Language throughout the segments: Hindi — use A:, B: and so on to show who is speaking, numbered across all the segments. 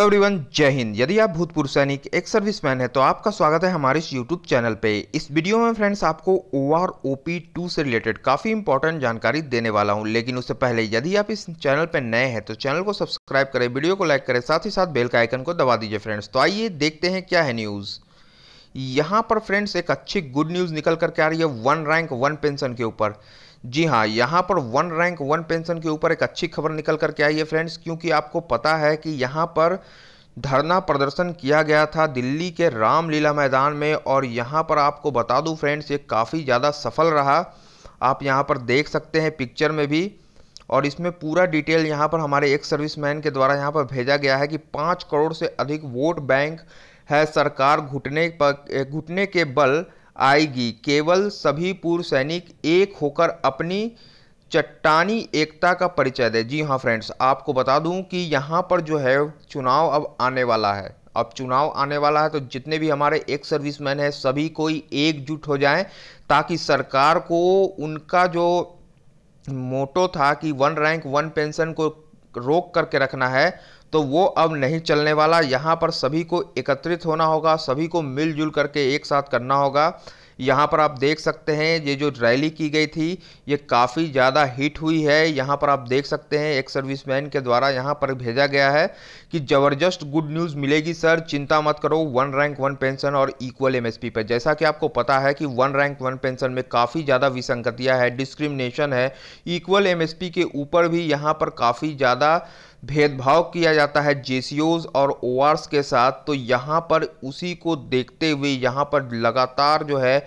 A: एवरीवन जय हिंद यदि आप भूतपूर्व सैनिक एक सर्विसमैन है तो आपका स्वागत है हमारे इस यूट्यूब चैनल पे इस वीडियो में फ्रेंड्स आपको O R O P two से रिलेटेड काफ़ी इंपॉर्टेंट जानकारी देने वाला हूं लेकिन उससे पहले यदि आप इस चैनल पे नए हैं तो चैनल को सब्सक्राइब करें वीडियो को लाइक करें साथ ही साथ बेल का आइकन को दबा दीजिए फ्रेंड्स तो आइए देखते हैं क्या है न्यूज़ यहाँ पर फ्रेंड्स एक अच्छी गुड न्यूज़ निकल करके आ रही है वन रैंक वन पेंशन के ऊपर जी हाँ यहाँ पर वन रैंक वन पेंशन के ऊपर एक अच्छी खबर निकल कर के आई है फ्रेंड्स क्योंकि आपको पता है कि यहाँ पर धरना प्रदर्शन किया गया था दिल्ली के रामलीला मैदान में और यहाँ पर आपको बता दूँ फ्रेंड्स ये काफ़ी ज़्यादा सफल रहा आप यहाँ पर देख सकते हैं पिक्चर में भी और इसमें पूरा डिटेल यहाँ पर हमारे एक सर्विसमैन के द्वारा यहाँ पर भेजा गया है कि पाँच करोड़ से अधिक वोट बैंक है सरकार घुटने पर घुटने के बल आएगी केवल सभी पूर्व सैनिक एक होकर अपनी चट्टानी एकता का परिचय दें जी हाँ फ्रेंड्स आपको बता दूं कि यहाँ पर जो है चुनाव अब आने वाला है अब चुनाव आने वाला है तो जितने भी हमारे एक सर्विसमैन हैं सभी कोई एकजुट हो जाएं ताकि सरकार को उनका जो मोटो था कि वन रैंक वन पेंशन को रोक करके रखना है तो वो अब नहीं चलने वाला यहाँ पर सभी को एकत्रित होना होगा सभी को मिलजुल करके एक साथ करना होगा यहाँ पर आप देख सकते हैं ये जो रैली की गई थी ये काफ़ी ज़्यादा हिट हुई है यहाँ पर आप देख सकते हैं एक सर्विसमैन के द्वारा यहाँ पर भेजा गया है कि ज़बरदस्त गुड न्यूज़ मिलेगी सर चिंता मत करो वन रैंक वन पेंशन और इक्वल एमएसपी पर जैसा कि आपको पता है कि वन रैंक वन पेंशन में काफ़ी ज़्यादा विसंगतियाँ है डिस्क्रिमिनेशन है इक्वल एम के ऊपर भी यहाँ पर काफ़ी ज़्यादा भेदभाव किया जाता है जे और ओ के साथ तो यहाँ पर उसी को देखते हुए यहाँ पर लगातार जो है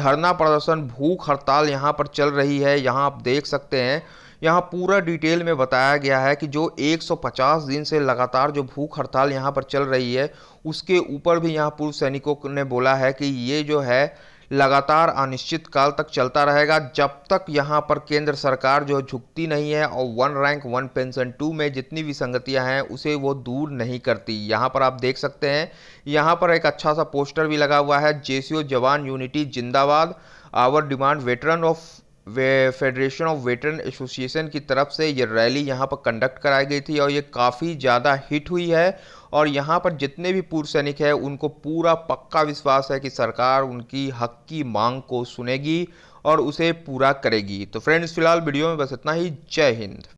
A: धरना प्रदर्शन भूख हड़ताल यहाँ पर चल रही है यहाँ आप देख सकते हैं यहाँ पूरा डिटेल में बताया गया है कि जो 150 दिन से लगातार जो भूख हड़ताल यहाँ पर चल रही है उसके ऊपर भी यहाँ पूर्व सैनिकों ने बोला है कि ये जो है लगातार अनिश्चित काल तक चलता रहेगा जब तक यहाँ पर केंद्र सरकार जो झुकती नहीं है और one rank one pension two में जितनी भी संगतियाँ हैं उसे वो दूर नहीं करती यहाँ पर आप देख सकते हैं यहाँ पर एक अच्छा सा पोस्टर भी लगा हुआ है जे जवान यूनिटी जिंदाबाद आवर डिमांड वेटरन ऑफ वे फेडरेशन ऑफ वेटरन एसोसिएशन की तरफ से ये रैली यहाँ पर कंडक्ट कराई गई थी और ये काफ़ी ज़्यादा हिट हुई है और यहाँ पर जितने भी पूर्व सैनिक हैं उनको पूरा पक्का विश्वास है कि सरकार उनकी हक की मांग को सुनेगी और उसे पूरा करेगी तो फ्रेंड्स फिलहाल वीडियो में बस इतना ही जय हिंद